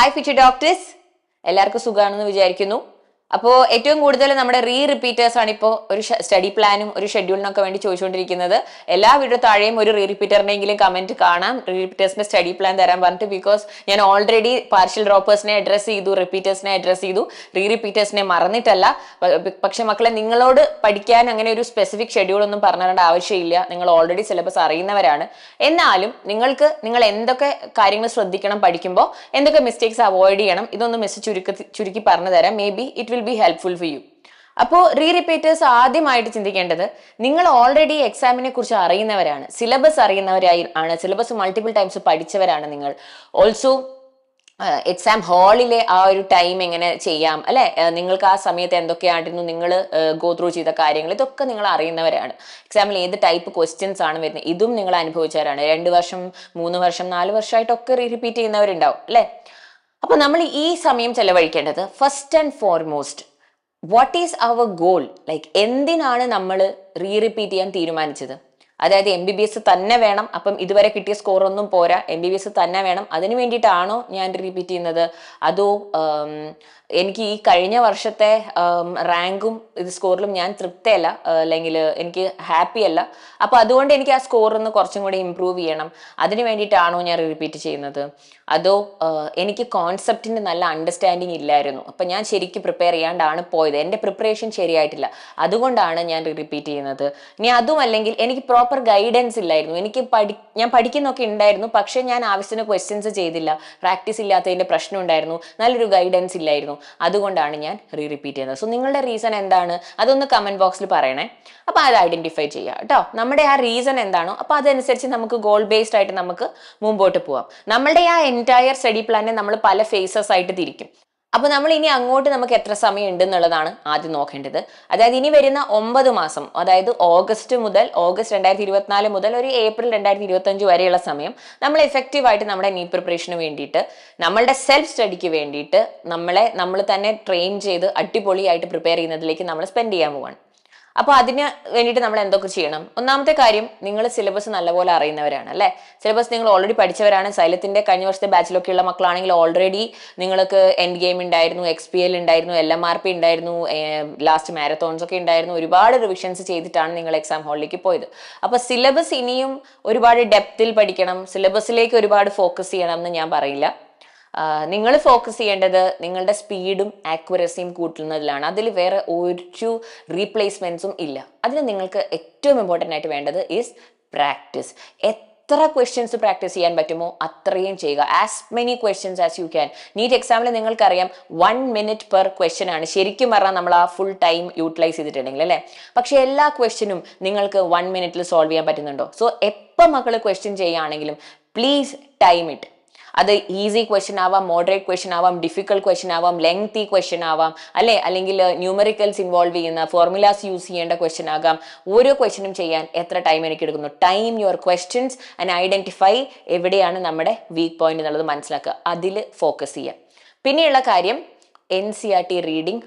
hi fit doctors എല്ലാവർക്കും സുഖമാണെന്ന് വിചാരിക്കുന്നു അപ്പോൾ ഏറ്റവും കൂടുതൽ നമ്മുടെ റീ റിപ്പീറ്റേഴ്സാണ് ആണ് ഇപ്പോൾ ഒരു സ്റ്റഡി പ്ലാനും ഒരു ഷെഡ്യൂളിനൊക്കെ വേണ്ടി ചോദിച്ചുകൊണ്ടിരിക്കുന്നത് എല്ലാ വീഡിയോ താഴെയും ഒരു റീ റിപ്പീറ്ററിനെങ്കിലും കമന്റ് കാണാം റീ റിപ്പീറ്റേഴ്സിന് സ്റ്റഡി പ്ലാൻ തരാൻ പറഞ്ഞിട്ട് ബിക്കോസ് ഞാൻ ഓൾറെഡി പാർഷ്യൽ ഡ്രോപ്പേഴ്സിനെ അഡ്രസ്സ് ചെയ്തു റിപ്പീറ്റേഴ്സിനെ അഡ്രസ്സ് ചെയ്തു റീ റിപ്പീറ്റേഴ്സിനെ മറന്നിട്ടല്ല പക്ഷെ മക്കളെ നിങ്ങളോട് പഠിക്കാൻ അങ്ങനെ ഒരു സ്പെസിഫിക് ഷെഡ്യൂൾ ഒന്നും പറഞ്ഞിട്ട് ആവശ്യമില്ല നിങ്ങൾ ഓൾറെഡി സിലബസ് അറിയുന്നവരാണ് എന്നാലും നിങ്ങൾക്ക് നിങ്ങൾ എന്തൊക്കെ കാര്യങ്ങൾ ശ്രദ്ധിക്കണം പഠിക്കുമ്പോൾ എന്തൊക്കെ മിസ്റ്റേക്സ് അവോയ്ഡ് ചെയ്യണം ഇതൊന്ന് മിസ് ചുരുക്കി ചുരുക്കി പറഞ്ഞു തരാം may be it will be helpful for you അപ്പോൾ റീ റിപ്പീറ്റേഴ്സ് ആദ്യമായിട്ട് ചിന്തിക്കേണ്ടത് നിങ്ങൾ ഓൾറെഡി എക്സാമിനെ കുറിച്ച് അറിയുന്നവരാണ് സിലബസ് അറിയുന്നവരായി ആണ് സിലബസ് മൾട്ടിപ്പിൾ ടൈംസ് പഠിച്ചവരാണ് നിങ്ങൾ ഓൾസോ എക്സാം ഹാളിലെ ആ ഒരു ടൈം എങ്ങനെ ചെയ്യാം അല്ലെ നിങ്ങൾക്ക് ആ സമയത്ത് എന്തൊക്കെയായിരുന്നു നിങ്ങൾ ഗോ ത്രൂ ചെയ്ത കാര്യങ്ങൾ ഇതൊക്കെ നിങ്ങൾ അറിയുന്നവരാണ് എക്സാമിൽ ഏത് ടൈപ്പ് ക്വസ്റ്റ്യൻസ് ആണ് വരുന്നത് ഇതും നിങ്ങൾ അനുഭവിച്ചവരാണ് രണ്ട് വർഷം മൂന്ന് വർഷം നാല് വർഷമായിട്ടൊക്കെ റീ റിപ്പീറ്റ് ചെയ്യുന്നവരുണ്ടാവും അല്ലേ അപ്പോൾ നമ്മൾ ഈ സമയം ചെലവഴിക്കേണ്ടത് first and foremost what is our goal like എന്തിനാണ് നമ്മൾ റീ റിപ്പീറ്റ് ചെയ്യാൻ തീരുമാനിച്ചത് അതായത് എം ബി ബി എസ് തന്നെ വേണം അപ്പം ഇതുവരെ കിട്ടിയ സ്കോർ ഒന്നും പോരാ എം ബി ബി എസ് തന്നെ വേണം അതിന് വേണ്ടിയിട്ടാണോ ഞാൻ റിപ്പീറ്റ് ചെയ്യുന്നത് അതോ എനിക്ക് ഈ കഴിഞ്ഞ വർഷത്തെ റാങ്കും ഇത് സ്കോറിലും ഞാൻ തൃപ്തയല്ല അല്ലെങ്കിൽ എനിക്ക് ഹാപ്പി അല്ല അപ്പോൾ അതുകൊണ്ട് എനിക്ക് ആ സ്കോർ ഒന്ന് കുറച്ചും കൂടി ഇമ്പ്രൂവ് ചെയ്യണം അതിന് വേണ്ടിയിട്ടാണോ ഞാൻ റിപ്പീറ്റ് ചെയ്യുന്നത് അതോ എനിക്ക് കോൺസെപ്റ്റിന്റെ നല്ല അണ്ടർസ്റ്റാൻഡിങ് ഇല്ലായിരുന്നു അപ്പൊ ഞാൻ ശരിക്കും പ്രിപ്പയർ ചെയ്യാണ്ടാണ് പോയത് എന്റെ പ്രിപ്പറേഷൻ ശരിയായിട്ടില്ല അതുകൊണ്ടാണ് ഞാൻ റിപ്പീറ്റ് ചെയ്യുന്നത് ഇനി അതും അല്ലെങ്കിൽ എനിക്ക് പ്രോപ്പർ പ്രോപ്പർ ഗൈഡൻസ് ഇല്ലായിരുന്നു എനിക്ക് പഠി ഞാൻ പഠിക്കുന്നൊക്കെ ഉണ്ടായിരുന്നു പക്ഷേ ഞാൻ ആവശ്യത്തിന് ക്വസ്റ്റ്യൻസ് ചെയ്തില്ല പ്രാക്ടീസ് ഇല്ലാത്തതിൻ്റെ പ്രശ്നം ഉണ്ടായിരുന്നു നല്ലൊരു ഗൈഡൻസ് ഇല്ലായിരുന്നു അതുകൊണ്ടാണ് ഞാൻ റീ റിപ്പീറ്റ് ചെയ്യുന്നത് സോ നിങ്ങളുടെ റീസൺ എന്താണ് അതൊന്ന് കമൻറ്റ് ബോക്സിൽ പറയണേ അപ്പോൾ അത് ഐഡൻറ്റിഫൈ ചെയ്യുക കേട്ടോ നമ്മുടെ ആ റീസൺ എന്താണോ അപ്പോൾ അതനുസരിച്ച് നമുക്ക് ഗോൾ ബേസ്ഡ് ആയിട്ട് നമുക്ക് മുമ്പോട്ട് പോവാം നമ്മളുടെ ആ എൻറ്റയർ സ്റ്റഡി പ്ലാനെ നമ്മൾ പല ഫേസസ് ആയിട്ട് തിരിക്കും അപ്പോൾ നമ്മൾ ഇനി അങ്ങോട്ട് നമുക്ക് എത്ര സമയം ഉണ്ട് എന്നുള്ളതാണ് ആദ്യം നോക്കേണ്ടത് അതായത് ഇനി വരുന്ന ഒമ്പത് മാസം അതായത് ഓഗസ്റ്റ് മുതൽ ഓഗസ്റ്റ് രണ്ടായിരത്തി ഇരുപത്തിനാല് മുതൽ ഒരു ഏപ്രിൽ രണ്ടായിരത്തി ഇരുപത്തഞ്ച് വരെയുള്ള സമയം നമ്മൾ എഫക്റ്റീവായിട്ട് നമ്മുടെ നീ പ്രിപ്പറേഷന് വേണ്ടിയിട്ട് നമ്മളുടെ സെൽഫ് സ്റ്റഡിക്ക് വേണ്ടിയിട്ട് നമ്മളെ നമ്മൾ തന്നെ ട്രെയിൻ ചെയ്ത് അടിപൊളിയായിട്ട് പ്രിപ്പയർ ചെയ്യുന്നതിലേക്ക് നമ്മൾ സ്പെൻഡ് ചെയ്യാൻ പോവാണ് അപ്പോൾ അതിന് വേണ്ടിയിട്ട് നമ്മൾ എന്തൊക്കെ ചെയ്യണം ഒന്നാമത്തെ കാര്യം നിങ്ങൾ സിലബസ് നല്ലപോലെ അറിയുന്നവരാണ് അല്ലേ സിലബസ് നിങ്ങൾ ഓൾറെഡി പഠിച്ചവരാണ് സൈലത്തിന്റെ കഴിഞ്ഞ വർഷത്തെ ബാച്ചിലൊക്കെയുള്ള മക്കളാണെങ്കിൽ ഓൾറെഡി നിങ്ങൾക്ക് എൻ ഗെയിം ഉണ്ടായിരുന്നു എക്സ് പി എൽ ഉണ്ടായിരുന്നു എൽ എം ആർ പി ഉണ്ടായിരുന്നു ലാസ്റ്റ് മാരത്തോൺസ് ഒക്കെ ഉണ്ടായിരുന്നു ഒരുപാട് റിവിഷൻസ് ചെയ്തിട്ടാണ് നിങ്ങൾ എക്സാം ഹാളിലേക്ക് പോയത് അപ്പോൾ സിലബസ് ഇനിയും ഒരുപാട് ഡെപ്തിൽ പഠിക്കണം സിലബസിലേക്ക് ഒരുപാട് ഫോക്കസ് ചെയ്യണം എന്ന് ഞാൻ പറയില്ല നിങ്ങൾ ഫോക്കസ് ചെയ്യേണ്ടത് നിങ്ങളുടെ സ്പീഡും ആക്യുറസിയും കൂട്ടുന്നതിലാണ് അതിൽ വേറെ ഒരു റീപ്ലേസ്മെൻസും ഇല്ല അതിന് നിങ്ങൾക്ക് ഏറ്റവും ഇമ്പോർട്ടൻ്റ് ആയിട്ട് വേണ്ടത് ഈസ് പ്രാക്ടീസ് എത്ര ക്വസ്റ്റ്യൻസ് പ്രാക്ടീസ് ചെയ്യാൻ പറ്റുമോ അത്രയും ചെയ്യുക as many questions as you can NEET എക്സാമിൽ നിങ്ങൾക്കറിയാം വൺ മിനിറ്റ് പെർ ക്വസ്റ്റ്യൻ ആണ് ശരിക്കും പറഞ്ഞാൽ നമ്മൾ ആ ഫുൾ ടൈം യൂട്ടിലൈസ് ചെയ്തിട്ടുണ്ടെങ്കിൽ അല്ലേ പക്ഷേ എല്ലാ ക്വസ്റ്റ്യനും നിങ്ങൾക്ക് വൺ മിനിറ്റിൽ സോൾവ് ചെയ്യാൻ പറ്റുന്നുണ്ടോ സോ എപ്പോൾ മക്കൾ ക്വസ്റ്റ്യൻ ചെയ്യുകയാണെങ്കിലും പ്ലീസ് ടൈം ഇറ്റ് അത് ഈസി ക്വസ്റ്റ്യൻ ആവാം മോഡറേറ്റ് ക്വസ്റ്റ്യൻ ആവാം ഡിഫിക്കൽട്ട് ക്വസ്റ്റ്യൻ ആവാം ലെങ്തി ക്വസ്റ്റ്യൻ ആവാം അല്ലെ അല്ലെങ്കിൽ ന്യൂമറിക്കൽസ് uh, ഇൻവോൾവ് ചെയ്യുന്ന ഫോർമുലാസ് യൂസ് ചെയ്യേണ്ട ക്വസ്റ്റ്യൻ ആകാം ഓരോ ക്വസ്റ്റ്യനും ചെയ്യാൻ എത്ര ടൈം എനിക്ക് എടുക്കുന്നു time your questions and identify എവിടെയാണ് നമ്മുടെ വീക്ക് പോയിന്റ് എന്നുള്ളത് മനസ്സിലാക്കുക അതിൽ ഫോക്കസ് ചെയ്യുക പിന്നെയുള്ള കാര്യം N C R T reading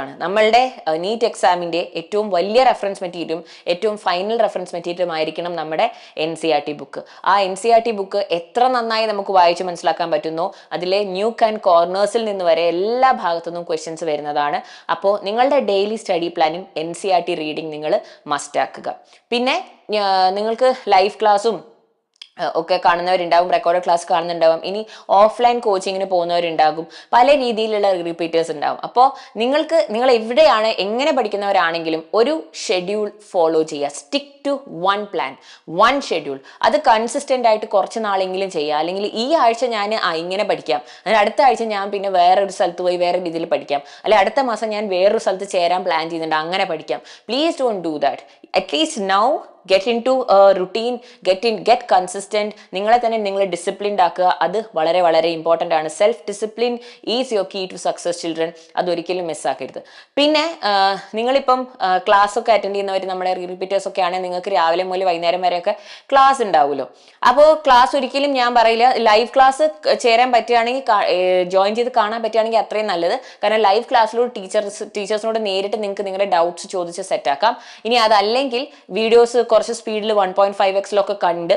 ആണ് നമ്മളുടെ നീറ്റ് എക്സാമിൻ്റെ ഏറ്റവും വലിയ റെഫറൻസ് മെറ്റീരിയലും ഏറ്റവും ഫൈനൽ റെഫറൻസ് മെറ്റീരിയലും ആയിരിക്കണം നമ്മുടെ N C R T book ആ N C R T book എത്ര നന്നായി നമുക്ക് വായിച്ച് മനസ്സിലാക്കാൻ പറ്റുന്നു അതിലെ ന്യൂ ആൻഡ് കോർണേഴ്സിൽ നിന്ന് വരെ എല്ലാ ഭാഗത്തുനിന്നും ക്വസ്റ്റ്യൻസ് വരുന്നതാണ് അപ്പോൾ നിങ്ങളുടെ ഡെയിലി സ്റ്റഡി പ്ലാനും N C R T reading നിങ്ങൾ മസ്റ്റാക്കുക പിന്നെ നിങ്ങൾക്ക് ലൈവ് ക്ലാസ്സും ഒക്കെ കാണുന്നവരുണ്ടാകും റെക്കോർഡ് ക്ലാസ് കാണുന്നുണ്ടാവും ഇനി ഓഫ്ലൈൻ കോച്ചിങ്ങിന് പോകുന്നവരുണ്ടാകും പല രീതിയിലുള്ള റിപ്പീറ്റേഴ്സ് ഉണ്ടാവും അപ്പോൾ നിങ്ങൾക്ക് നിങ്ങൾ എവിടെയാണ് എങ്ങനെ പഠിക്കുന്നവരാണെങ്കിലും ഒരു ഷെഡ്യൂൾ ഫോളോ ചെയ്യുക stick to one plan one schedule അത് കൺസിസ്റ്റൻ്റ് ആയിട്ട് കുറച്ച് നാളെങ്കിലും ചെയ്യുക അല്ലെങ്കിൽ ഈ ആഴ്ച ഞാൻ ആ ഇങ്ങനെ പഠിക്കാം അതിന് അടുത്ത ആഴ്ച ഞാൻ പിന്നെ വേറെ ഒരു സ്ഥലത്ത് പോയി വേറെ രീതിയിൽ പഠിക്കാം അല്ലെ അടുത്ത മാസം ഞാൻ വേറൊരു സ്ഥലത്ത് ചേരാൻ പ്ലാൻ ചെയ്യുന്നുണ്ട് അങ്ങനെ പഠിക്കാം please don't do that at least now get into routine get in get consistent നിങ്ങളെ തന്നെ നിങ്ങൾ ഡിസിപ്ലിൻഡ് ആക്കുക അത് വളരെ വളരെ ഇമ്പോർട്ടൻ്റ് ആണ് self discipline is your key to success children അതൊരിക്കലും മിസ്സാക്കരുത് പിന്നെ നിങ്ങളിപ്പം ക്ലാസ് ഒക്കെ അറ്റൻഡ് ചെയ്യുന്നവർ നമ്മുടെ റിപ്പീറ്റേഴ്സ് ഒക്കെ ആണെങ്കിൽ നിങ്ങൾക്ക് രാവിലെ മുതൽ വൈകുന്നേരം വരെയൊക്കെ ക്ലാസ് ഉണ്ടാവുമല്ലോ അപ്പോൾ ക്ലാസ് ഒരിക്കലും ഞാൻ പറയില്ല ലൈവ് ക്ലാസ് ചേരാൻ പറ്റുകയാണെങ്കിൽ ജോയിൻ ചെയ്ത് കാണാൻ പറ്റുകയാണെങ്കിൽ അത്രയും നല്ലത് കാരണം ലൈവ് ക്ലാസ്സിലൂടെ ടീച്ചേഴ്സ് ടീച്ചേഴ്സിനോട് നേരിട്ട് നിങ്ങൾക്ക് നിങ്ങളുടെ ഡൗട്ട്സ് ചോദിച്ച് സെറ്റാക്കാം ഇനി അതല്ലെങ്കിൽ വീഡിയോസ് കുറച്ച് സ്പീഡിൽ വൺ പോയിന്റ് ഫൈവ് എക്സിലൊക്കെ കണ്ട്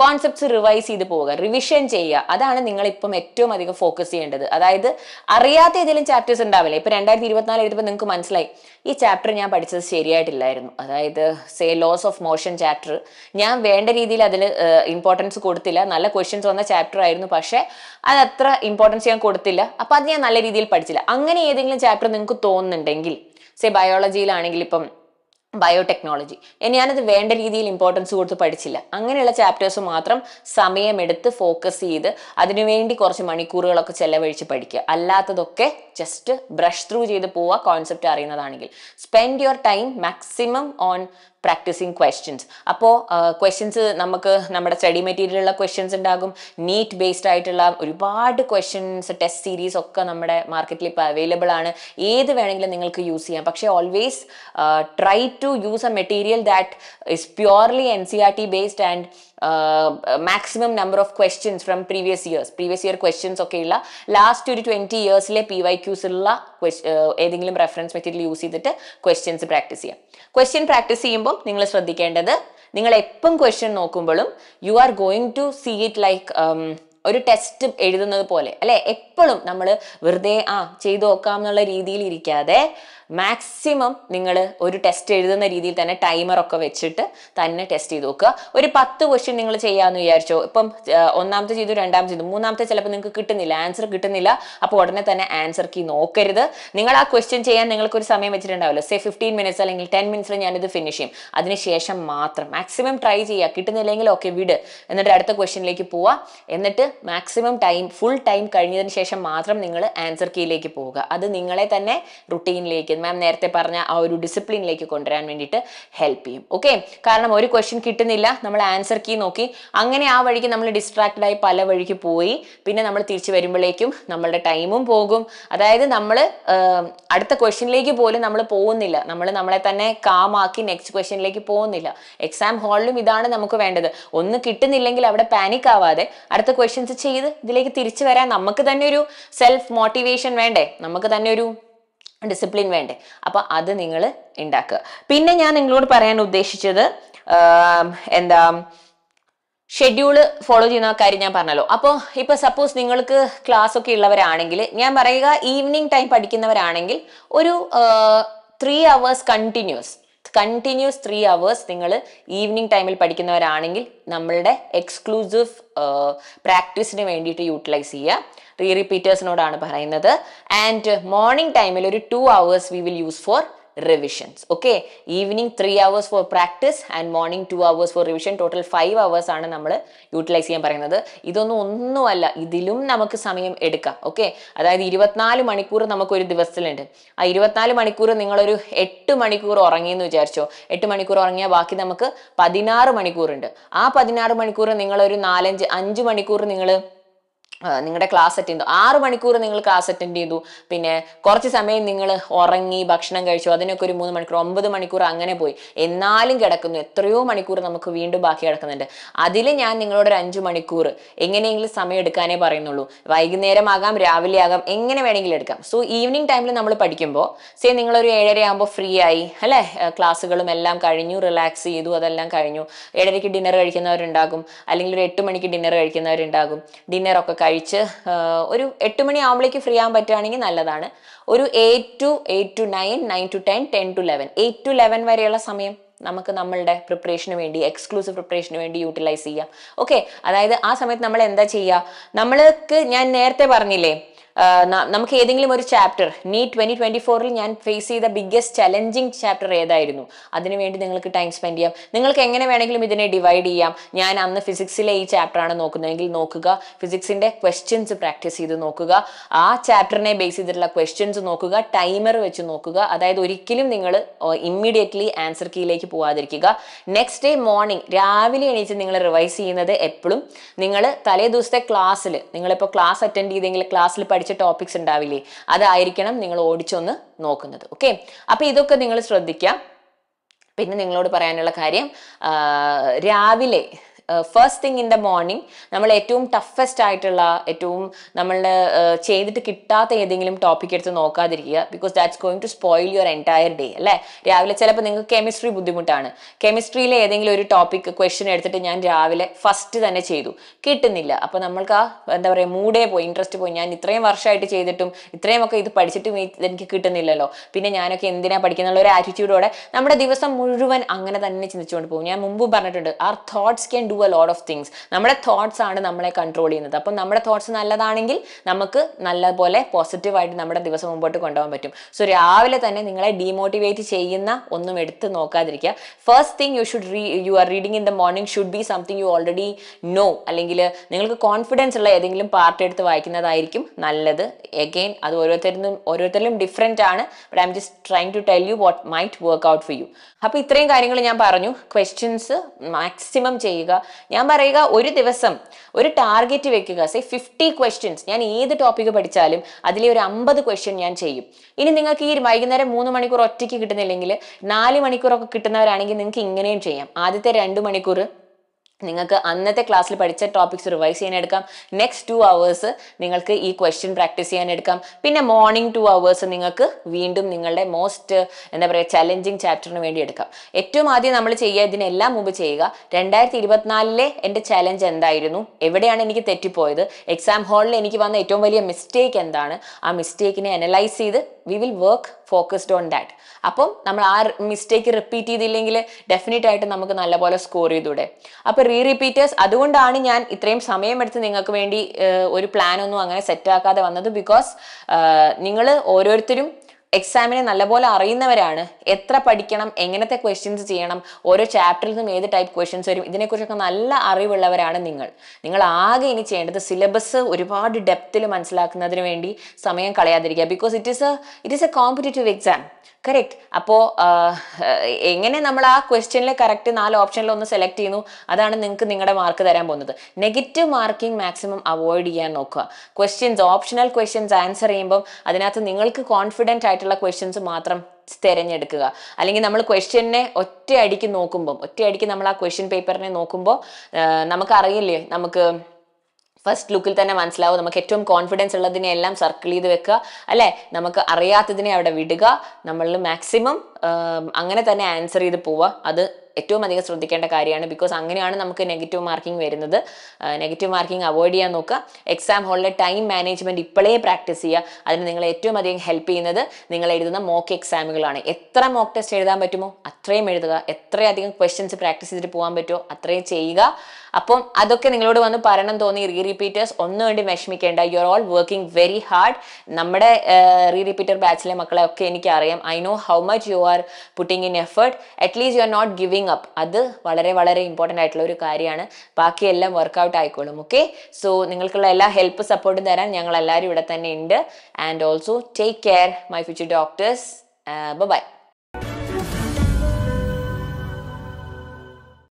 കോൺസെപ്റ്റ്സ് റിവൈസ് ചെയ്ത് പോവുക റിവിഷൻ ചെയ്യുക അതാണ് നിങ്ങൾ ഇപ്പം ഏറ്റവും അധികം ഫോക്കസ് ചെയ്യേണ്ടത് അതായത് അറിയാത്ത ഏതെങ്കിലും ചാപ്റ്റേഴ്സ് ഉണ്ടാവില്ല ഇപ്പൊ രണ്ടായിരത്തി ഇരുപത്തിനാല് എഴുതുമ്പോൾ നിങ്ങൾക്ക് മനസ്സിലായി ഈ ചാപ്റ്റർ ഞാൻ പഠിച്ചത് ശരിയായിട്ടില്ലായിരുന്നു അതായത് say laws of motion chapter ഞാൻ വേണ്ട രീതിയിൽ അതിൽ ഇമ്പോർട്ടൻസ് കൊടുത്തില്ല നല്ല ക്വസ്റ്റ്യൻസ് വന്ന ചാപ്റ്റർ ആയിരുന്നു പക്ഷേ അത് അത്ര ഇമ്പോർട്ടൻസ് ഞാൻ കൊടുത്തില്ല അപ്പൊ അത് ഞാൻ നല്ല രീതിയിൽ പഠിച്ചില്ല അങ്ങനെ ഏതെങ്കിലും ചാപ്റ്റർ നിങ്ങൾക്ക് തോന്നുന്നുണ്ടെങ്കിൽ സേ ബയോളജിയിലാണെങ്കിൽ ഇപ്പം ബയോടെക്നോളജി ഞാനത് വേണ്ട രീതിയിൽ ഇമ്പോർട്ടൻസ് കൊടുത്ത് പഠിച്ചില്ല അങ്ങനെയുള്ള ചാപ്റ്റേഴ്സ് മാത്രം സമയമെടുത്ത് ഫോക്കസ് ചെയ്ത് അതിനുവേണ്ടി കുറച്ച് മണിക്കൂറുകളൊക്കെ ചെലവഴിച്ച് പഠിക്കുക അല്ലാത്തതൊക്കെ ജസ്റ്റ് ബ്രഷ് ത്രൂ ചെയ്ത് പോവുക കോൺസെപ്റ്റ് അറിയുന്നതാണെങ്കിൽ spend your time maximum on practising questions അപ്പോൾ ക്വസ്റ്റ്യൻസ് നമുക്ക് നമ്മുടെ സ്റ്റഡി മെറ്റീരിയലുള്ള ക്വസ്റ്റ്യൻസ് ഉണ്ടാകും നീറ്റ് ബേസ്ഡ് ആയിട്ടുള്ള ഒരുപാട് ക്വസ്റ്റ്യൻസ് ടെസ്റ്റ് സീരീസ് ഒക്കെ നമ്മുടെ മാർക്കറ്റിൽ ഇപ്പോൾ അവൈലബിൾ ആണ് ഏത് വേണമെങ്കിലും നിങ്ങൾക്ക് യൂസ് ചെയ്യാം പക്ഷേ always try to use a material that is purely N C R T based and maximum number of questions from previous years previous year questions ഒക്കെയുള്ള ലാസ്റ്റ് ഒരു ട്വൻറ്റി ഇയേഴ്സിലെ പി വൈ ക്യൂസുള്ള ഏതെങ്കിലും റെഫറൻസ് മെറ്റീരിയൽ യൂസ് ചെയ്തിട്ട് questions practice ചെയ്യാം question practice ചെയ്യുമ്പോൾ നിങ്ങൾ ശ്രദ്ധിക്കേണ്ടത് നിങ്ങൾ എപ്പം ക്വസ്റ്റ്യൻ നോക്കുമ്പോഴും you are going to see it like ഒരു ടെസ്റ്റ് എഴുതുന്നത് പോലെ അല്ലെ എപ്പോഴും നമ്മൾ വെറുതെ ആ ചെയ്തു നോക്കാം എന്നുള്ള രീതിയിൽ ഇരിക്കാതെ മാക്സിമം നിങ്ങൾ ഒരു ടെസ്റ്റ് എഴുതുന്ന രീതിയിൽ തന്നെ ടൈമറൊക്കെ വെച്ചിട്ട് തന്നെ ടെസ്റ്റ് ചെയ്ത് നോക്കുക ഒരു പത്ത് ക്വസ്റ്റ്യൻ നിങ്ങൾ ചെയ്യാമെന്ന് വിചാരിച്ചോ ഇപ്പം ഒന്നാമത്തെ ചെയ്തു രണ്ടാമത്തെ ചെയ്തു മൂന്നാമത്തെ ചിലപ്പോൾ നിങ്ങൾക്ക് കിട്ടുന്നില്ല ആൻസർ കിട്ടുന്നില്ല അപ്പോൾ ഉടനെ തന്നെ ആൻസർ കീ നോക്കരുത് നിങ്ങൾ ആ ക്വസ്റ്റ്യൻ ചെയ്യാൻ നിങ്ങൾക്ക് ഒരു സമയം വെച്ചിട്ടുണ്ടാവില്ല സേ ഫിഫ്റ്റീൻ മിനിറ്റ്സ് അല്ലെങ്കിൽ ടെൻ മിനിറ്റ്സിൽ ഞാനിത് ഫിനിഷ് ചെയ്യും അതിനുശേഷം മാത്രം മാക്സിമം ട്രൈ ചെയ്യുക കിട്ടുന്നില്ലെങ്കിൽ ഓക്കെ വിട് എന്നിട്ട് അടുത്ത ക്വസ്റ്റ്യനിലേക്ക് പോവുക എന്നിട്ട് മാക്സിമം ടൈം ഫുൾ ടൈം കഴിഞ്ഞതിന് ശേഷം മാത്രം നിങ്ങൾ ആൻസർ കീയിലേക്ക് പോവുക അത് നിങ്ങളെ തന്നെ റുട്ടീനിലേക്ക് ആയിരിക്കും മാം നേരത്തെ പറഞ്ഞ ആ ഒരു ഡിസിപ്ലിനിലേക്ക് കൊണ്ടുവരാൻ വേണ്ടിയിട്ട് ഹെൽപ്പ് ചെയ്യും ഓക്കെ കാരണം ഒരു ക്വസ്റ്റ്യൻ കിട്ടുന്നില്ല നമ്മൾ ആൻസർ കീ നോക്കി അങ്ങനെ ആ വഴിക്ക് നമ്മൾ ഡിസ്ട്രാക്റ്റഡ് ആയി പല വഴിക്ക് പോയി പിന്നെ നമ്മൾ തിരിച്ചു വരുമ്പോഴേക്കും നമ്മളുടെ ടൈമും പോകും അതായത് നമ്മൾ അടുത്ത ക്വസ്റ്റ്യനിലേക്ക് പോലും നമ്മൾ പോകുന്നില്ല നമ്മൾ നമ്മളെ തന്നെ കാമാക്കി നെക്സ്റ്റ് ക്വസ്റ്റ്യനിലേക്ക് പോകുന്നില്ല എക്സാം ഹാളിലും ഇതാണ് നമുക്ക് വേണ്ടത് ഒന്ന് കിട്ടുന്നില്ലെങ്കിൽ അവിടെ പാനിക് ആവാതെ അടുത്ത ക്വസ്റ്റ്യൻസ് ചെയ്ത് ഇതിലേക്ക് തിരിച്ചു വരാൻ നമുക്ക് തന്നെ ഒരു സെൽഫ് മോട്ടിവേഷൻ വേണ്ടേ നമുക്ക് തന്നെ ഒരു ഡിസിപ്ലിൻ വേണ്ടേ അപ്പോൾ അത് നിങ്ങൾ ഉണ്ടാക്കുക പിന്നെ ഞാൻ നിങ്ങളോട് പറയാൻ ഉദ്ദേശിച്ചത് എന്താ ഷെഡ്യൂൾ ഫോളോ ചെയ്യുന്ന കാര്യം ഞാൻ പറഞ്ഞല്ലോ അപ്പോൾ ഇപ്പൊ സപ്പോസ് നിങ്ങൾക്ക് ക്ലാസ് ഒക്കെ ഉള്ളവരാണെങ്കിൽ ഞാൻ പറയുക ഈവനിങ് ടൈം പഠിക്കുന്നവരാണെങ്കിൽ ഒരു three hours continuous continuous three hours നിങ്ങൾ ഈവനിങ് ടൈമിൽ പഠിക്കുന്നവരാണെങ്കിൽ നമ്മളുടെ എക്സ്ക്ലൂസീവ് പ്രാക്ടീസിന് വേണ്ടിയിട്ട് യൂട്ടിലൈസ് ചെയ്യുക റീ റിപ്പീറ്റേഴ്സിനോടാണ് e പറയുന്നത് ആൻഡ് മോർണിംഗ് ടൈമിൽ ഒരു two hours we will use for revisions okay evening three hours for practice and morning two hours for revision total five hours ആണ് നമ്മൾ യൂട്ടിലൈസ് ചെയ്യാൻ പറയുന്നത് ഇതൊന്നും ഒന്നുമല്ല ഇതിലും നമുക്ക് സമയം എടുക്കാം ഓക്കെ അതായത് ഇരുപത്തിനാല് മണിക്കൂർ നമുക്കൊരു ദിവസത്തിലുണ്ട് ആ ഇരുപത്തിനാല് മണിക്കൂർ നിങ്ങളൊരു എട്ട് മണിക്കൂർ ഉറങ്ങിയെന്ന് വിചാരിച്ചോ എട്ട് മണിക്കൂർ ഉറങ്ങിയാൽ ബാക്കി നമുക്ക് പതിനാറ് മണിക്കൂറുണ്ട് ആ പതിനാറ് മണിക്കൂർ നിങ്ങളൊരു നാലഞ്ച് അഞ്ച് മണിക്കൂർ നിങ്ങൾ നിങ്ങളുടെ ക്ലാസ് അറ്റൻഡ് ചെയ്തു ആറ് മണിക്കൂർ നിങ്ങൾ ക്ലാസ് അറ്റൻഡ് ചെയ്തു പിന്നെ കുറച്ച് സമയം നിങ്ങൾ ഉറങ്ങി ഭക്ഷണം കഴിച്ചു അതിനൊക്കെ ഒരു മൂന്ന് മണിക്കൂർ ഒമ്പത് മണിക്കൂർ അങ്ങനെ പോയി എന്നാലും കിടക്കുന്നു എത്രയോ മണിക്കൂർ നമുക്ക് വീണ്ടും ബാക്കി കിടക്കുന്നുണ്ട് അതിൽ ഞാൻ നിങ്ങളോട് ഒരു അഞ്ചു മണിക്കൂർ എങ്ങനെയെങ്കിലും സമയം എടുക്കാനേ പറയുന്നുള്ളൂ വൈകുന്നേരം ആകാം രാവിലെ ആകാം എങ്ങനെ വേണമെങ്കിലും എടുക്കാം സോ ഈവനിങ് ടൈമിൽ നമ്മൾ പഠിക്കുമ്പോൾ സേ നിങ്ങളൊരു ഏഴര ആകുമ്പോൾ ഫ്രീ ആയി അല്ലേ ക്ലാസ്സുകളും എല്ലാം കഴിഞ്ഞു റിലാക്സ് ചെയ്തു അതെല്ലാം കഴിഞ്ഞു ഏഴരയ്ക്ക് ഡിന്നർ കഴിക്കുന്നവരുണ്ടാകും അല്ലെങ്കിൽ ഒരു എട്ട് മണിക്ക് ഡിന്നർ കഴിക്കുന്നവരുണ്ടാകും ഡിന്നറൊക്കെ കഴിച്ച് ഒരു എട്ട് മണി ആവുമ്പോഴേക്ക് ഫ്രീ ആകാൻ പറ്റുകയാണെങ്കിൽ നല്ലതാണ് ഒരു eight to eight to nine nine to ten ten to eleven eight to eleven വരെയുള്ള സമയം നമുക്ക് നമ്മളുടെ പ്രിപ്പറേഷന് വേണ്ടി എക്സ്ക്ലൂസീവ് പ്രിപ്പറേഷന് വേണ്ടി യൂട്ടിലൈസ് ചെയ്യാം ഓക്കെ അതായത് ആ സമയത്ത് നമ്മൾ എന്താ ചെയ്യുക നമ്മൾക്ക് ഞാൻ നേരത്തെ പറഞ്ഞില്ലേ നമുക്ക് ഏതെങ്കിലും ഒരു ചാപ്റ്റർ നീ ട്വന്റി ട്വന്റി ഫോറിൽ ഞാൻ ഫേസ് ചെയ്ത ബിഗ്ഗസ്റ്റ് ചലഞ്ചിങ് ചാപ്റ്റർ ഏതായിരുന്നു അതിനുവേണ്ടി നിങ്ങൾക്ക് ടൈം സ്പെൻഡ് ചെയ്യാം നിങ്ങൾക്ക് എങ്ങനെ വേണമെങ്കിലും ഇതിനെ ഡിവൈഡ് ചെയ്യാം ഞാൻ അന്ന് ഫിസിക്സിലെ ഈ ചാപ്റ്റർ ആണ് നോക്കുന്നതെങ്കിൽ നോക്കുക ഫിസിക്സിന്റെ ക്വസ്റ്റ്യൻസ് പ്രാക്ടീസ് ചെയ്ത് നോക്കുക ആ ചാപ്റ്ററിനെ ബേസ് ചെയ്തിട്ടുള്ള ക്വസ്റ്റ്യൻസ് നോക്കുക ടൈമർ വെച്ച് നോക്കുക അതായത് ഒരിക്കലും നിങ്ങൾ ഇമ്മീഡിയറ്റ്ലി ആൻസർ കീയിലേക്ക് പോവാതിരിക്കുക നെക്സ്റ്റ് ഡേ മോർണിംഗ് രാവിലെ എണീച്ച് നിങ്ങൾ റിവൈസ് ചെയ്യുന്നത് എപ്പോഴും നിങ്ങൾ തലേ ദിവസത്തെ ക്ലാസ്സിൽ നിങ്ങളിപ്പോൾ ക്ലാസ് അറ്റൻഡ് ചെയ്തെങ്കിൽ ക്ലാസ്സിൽ പഠിച്ച പഠിച്ച ടോപ്പിക്സ് ഉണ്ടാവില്ലേ അതായിരിക്കണം നിങ്ങൾ ഓടിച്ചൊന്ന് നോക്കുന്നത് ഓക്കെ അപ്പൊ ഇതൊക്കെ നിങ്ങൾ ശ്രദ്ധിക്കുക പിന്നെ നിങ്ങളോട് പറയാനുള്ള കാര്യം രാവിലെ first thing in the morning നമ്മൾ ഏറ്റവും ടഫസ്റ്റ് ആയിട്ടുള്ള ഏറ്റവും നമ്മൾ ചെയ്തിട്ട് കിട്ടാത്ത ഏതെങ്കിലും ടോപ്പിക് എടുത്ത് നോക്കാതിരിക്കുക because that's going to spoil your entire day അല്ലേ രാവിലെ ചിലപ്പോൾ നിങ്ങൾക്ക് കെമിസ്ട്രി ബുദ്ധിമുട്ടാണ് കെമിസ്ട്രിയിലെ ഏതെങ്കിലും ഒരു ടോപ്പിക് ക്വസ്റ്റ്യൻ എടുത്തിട്ട് ഞാൻ രാവിലെ ഫസ്റ്റ് തന്നെ ചെയ്തു കിട്ടുന്നില്ല അപ്പോൾ നമ്മൾക്ക് ആ എന്താ പറയുക മൂഡേ പോയി ഇൻട്രസ്റ്റ് പോയി ഞാൻ ഇത്രയും വർഷമായിട്ട് ചെയ്തിട്ടും ഇത്രയും ഒക്കെ ഇത് പഠിച്ചിട്ടും എനിക്ക് കിട്ടുന്നില്ലല്ലോ പിന്നെ ഞാനൊക്കെ എന്തിനാ പഠിക്കുന്നുള്ള ഒരു ആറ്റിറ്റ്യൂഡോടെ നമ്മുടെ ദിവസം മുഴുവൻ അങ്ങനെ തന്നെ ചിന്തിച്ചുകൊണ്ട് പോകും ഞാൻ മുമ്പ് പറഞ്ഞിട്ടുണ്ട് our thoughts can do do a load of things നമ്മുടെ തോട്ട്സ് ആണ് നമ്മളെ കൺട്രോൾ ചെയ്യുന്നത് അപ്പം നമ്മുടെ തോട്ട്സ് നല്ലതാണെങ്കിൽ നമുക്ക് നല്ലപോലെ പോസിറ്റീവായിട്ട് നമ്മുടെ ദിവസം മുമ്പോട്ട് കൊണ്ടുപോകാൻ പറ്റും സോ രാവിലെ തന്നെ നിങ്ങളെ ഡീമോട്ടിവേറ്റ് ചെയ്യുന്ന ഒന്നും എടുത്ത് നോക്കാതിരിക്കുക first thing you should re you are reading in the morning should be something you already know അല്ലെങ്കിൽ നിങ്ങൾക്ക് കോൺഫിഡൻസ് ഉള്ള ഏതെങ്കിലും പാർട്ട് എടുത്ത് വായിക്കുന്നതായിരിക്കും നല്ലത് എഗെയിൻ അത് ഓരോരുത്തരും ഓരോരുത്തരിലും ഡിഫറെൻ്റ് ആണ് but I am just trying to tell you what might work out for you അപ്പോൾ ഇത്രയും കാര്യങ്ങൾ ഞാൻ പറഞ്ഞു ക്വസ്റ്റ്യൻസ് മാക്സിമം ചെയ്യുക ഞാൻ പറയുക ഒരു ദിവസം ഒരു ടാർഗറ്റ് വെക്കുക സേ ഫിഫ്റ്റി ക്വസ്റ്റ്യൻസ് ഞാൻ ഏത് ടോപ്പിക് പഠിച്ചാലും അതിലെ ഒരു അമ്പത് ക്വസ്റ്റ്യൻ ഞാൻ ചെയ്യും ഇനി നിങ്ങൾക്ക് ഈ വൈകുന്നേരം മൂന്ന് മണിക്കൂർ ഒറ്റയ്ക്ക് കിട്ടുന്നില്ലെങ്കിൽ നാല് മണിക്കൂറൊക്കെ കിട്ടുന്നവരാണെങ്കിൽ നിങ്ങൾക്ക് ഇങ്ങനെയും ചെയ്യാം ആദ്യത്തെ രണ്ട് മണിക്കൂർ നിങ്ങൾക്ക് അന്നത്തെ ക്ലാസ്സിൽ പഠിച്ച ടോപ്പിക്സ് റിവൈസ് ചെയ്യാൻ എടുക്കാം നെക്സ്റ്റ് ടു അവേഴ്സ് നിങ്ങൾക്ക് ഈ ക്വസ്റ്റ്യൻ പ്രാക്ടീസ് ചെയ്യാൻ എടുക്കാം പിന്നെ മോർണിംഗ് ടു അവേഴ്സ് നിങ്ങൾക്ക് വീണ്ടും നിങ്ങളുടെ മോസ്റ്റ് എന്താ പറയുക ചലഞ്ചിങ് ചാപ്റ്ററിന് വേണ്ടി എടുക്കാം ഏറ്റവും ആദ്യം നമ്മൾ ചെയ്യുക ഇതിനെല്ലാം മുമ്പ് ചെയ്യുക രണ്ടായിരത്തി ഇരുപത്തിനാലിലെ എൻ്റെ ചലഞ്ച് എന്തായിരുന്നു എവിടെയാണ് എനിക്ക് തെറ്റിപ്പോയത് എക്സാം ഹാളിൽ എനിക്ക് വന്ന ഏറ്റവും വലിയ മിസ്റ്റേക്ക് എന്താണ് ആ മിസ്റ്റേക്കിനെ അനലൈസ് ചെയ്ത് we will work focused on that അപ്പം നമ്മൾ ആ മിസ്റ്റേക്ക് റിപ്പീറ്റ് ചെയ്തില്ലെങ്കിൽ ഡെഫിനറ്റ് ആയിട്ട് നമുക്ക് നല്ലപോലെ സ്കോർ ചെയ്തൂടെ അപ്പോൾ റീ റിപ്പീറ്റേഴ്സ് അതുകൊണ്ടാണ് ഞാൻ ഇത്രയും സമയമെടുത്ത് നിങ്ങൾക്ക് വേണ്ടി ഒരു പ്ലാനൊന്നും അങ്ങനെ സെറ്റാക്കാതെ വന്നത് ബിക്കോസ് നിങ്ങൾ ഓരോരുത്തരും എക്സാമിനെ നല്ലപോലെ അറിയുന്നവരാണ് എത്ര പഠിക്കണം എങ്ങനത്തെ ക്വസ്റ്റ്യൻസ് ചെയ്യണം ഓരോ ചാപ്റ്ററിൽ നിന്നും ഏത് ടൈപ്പ് ക്വസ്റ്റ്യൻസ് വരും ഇതിനെക്കുറിച്ചൊക്കെ നല്ല അറിവുള്ളവരാണ് നിങ്ങൾ നിങ്ങൾ ആകെ ഇനി ചെയ്യേണ്ടത് സിലബസ് ഒരുപാട് ഡെപ്തിൽ മനസ്സിലാക്കുന്നതിന് വേണ്ടി സമയം കളയാതിരിക്കുക because it is a it is a competitive exam correct അപ്പോൾ എങ്ങനെ നമ്മൾ ആ ക്വസ്റ്റ്യനിൽ കറക്റ്റ് നാല് ഓപ്ഷനിൽ ഒന്ന് സെലക്ട് ചെയ്യുന്നു അതാണ് നിങ്ങൾക്ക് നിങ്ങളുടെ മാർക്ക് തരാൻ പോകുന്നത് നെഗറ്റീവ് മാർക്കിംഗ് മാക്സിമം അവോയ്ഡ് ചെയ്യാൻ നോക്കുക ക്വസ്റ്റ്യൻസ് ഓപ്ഷണൽ ക്വസ്റ്റ്യൻസ് ആൻസർ ചെയ്യുമ്പോൾ അതിനകത്ത് നിങ്ങൾക്ക് കോൺഫിഡൻറ്റ് ആയിട്ടുള്ള ക്വസ്റ്റ്യൻസ് മാത്രം തിരഞ്ഞെടുക്കുക അല്ലെങ്കിൽ നമ്മൾ ക്വസ്റ്റ്യനെ ഒറ്റയടിക്ക് നോക്കുമ്പോൾ ഒറ്റയടിക്ക് നമ്മൾ ആ ക്വസ്റ്റ്യൻ പേപ്പറിനെ നോക്കുമ്പോൾ നമുക്കറിയില്ലേ നമുക്ക് ഫസ്റ്റ് ലുക്കിൽ തന്നെ മനസ്സിലാവും നമുക്ക് ഏറ്റവും കോൺഫിഡൻസ് ഉള്ളതിനെ എല്ലാം സർക്കിൾ ചെയ്ത് വെക്കുക അല്ലേ നമുക്ക് അറിയാത്തതിനെ അവിടെ വിടുക നമ്മളിൽ മാക്സിമം അങ്ങനെ തന്നെ ആൻസർ ചെയ്ത് പോവുക അത് ഏറ്റവും അധികം ശ്രദ്ധിക്കേണ്ട കാര്യമാണ് ബിക്കോസ് അങ്ങനെയാണ് നമുക്ക് നെഗറ്റീവ് മാർക്കിംഗ് വരുന്നത് നെഗറ്റീവ് മാർക്കിംഗ് അവോയ്ഡ് ചെയ്യാൻ നോക്കുക എക്സാം ഹോളിലെ ടൈം മാനേജ്മെൻറ്റ് ഇപ്പോഴേ പ്രാക്ടീസ് ചെയ്യുക അതിന് നിങ്ങൾ ഏറ്റവും അധികം ഹെൽപ്പ് ചെയ്യുന്നത് നിങ്ങൾ എഴുതുന്ന മോക്ക് എക്സാമുകളാണ് എത്ര മോക്ക് ടെസ്റ്റ് എഴുതാൻ പറ്റുമോ അത്രയും എഴുതുക എത്രയധികം ക്വസ്റ്റ്യൻസ് പ്രാക്ടീസ് ചെയ്തിട്ട് പോകാൻ പറ്റുമോ അത്രയും ചെയ്യുക അപ്പം അതൊക്കെ നിങ്ങളോട് വന്ന് പറയണം തോന്നി റീ റിപ്പീറ്റേഴ്സ് ഒന്നും വേണ്ടി വിഷമിക്കേണ്ട you are all working very hard നമ്മുടെ റീ റിപ്പീറ്റർ ബാച്ചിലെ മക്കളെ ഒക്കെ എനിക്ക് അറിയാം I know how much you are putting in effort at least you are not giving up അത് വളരെ വളരെ ഇമ്പോർട്ടൻ്റ് ആയിട്ടുള്ള ഒരു കാര്യമാണ് ബാക്കിയെല്ലാം വർക്കൗട്ട് ആയിക്കോളും ഓക്കെ സോ നിങ്ങൾക്കുള്ള എല്ലാ ഹെൽപ്പ് സപ്പോർട്ടും തരാൻ ഞങ്ങൾ എല്ലാവരും ഇവിടെ തന്നെ ഉണ്ട് and also take care my future doctors by